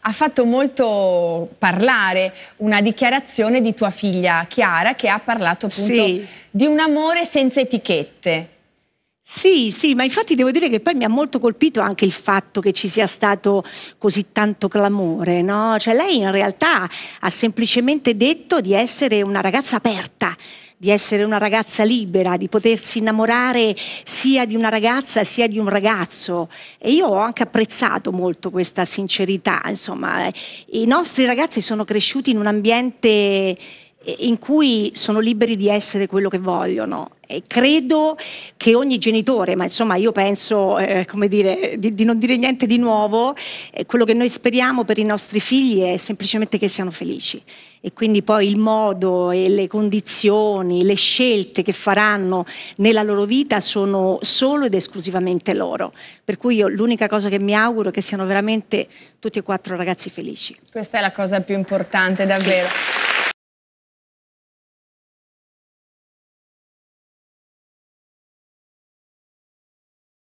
ha fatto molto parlare una dichiarazione di tua figlia Chiara che ha parlato appunto sì. di un amore senza etichette. Sì, sì, ma infatti devo dire che poi mi ha molto colpito anche il fatto che ci sia stato così tanto clamore, no? Cioè lei in realtà ha semplicemente detto di essere una ragazza aperta, di essere una ragazza libera, di potersi innamorare sia di una ragazza sia di un ragazzo e io ho anche apprezzato molto questa sincerità, insomma, i nostri ragazzi sono cresciuti in un ambiente in cui sono liberi di essere quello che vogliono. E credo che ogni genitore, ma insomma io penso eh, dire, di, di, non dire niente di nuovo, eh, quello che noi speriamo per i nostri figli è semplicemente che siano felici e quindi poi il modo e le condizioni, le scelte che faranno nella loro vita sono solo ed esclusivamente loro. Per cui io l'unica cosa che mi auguro è che siano veramente tutti e quattro ragazzi felici. Questa è la cosa più importante davvero. Sì.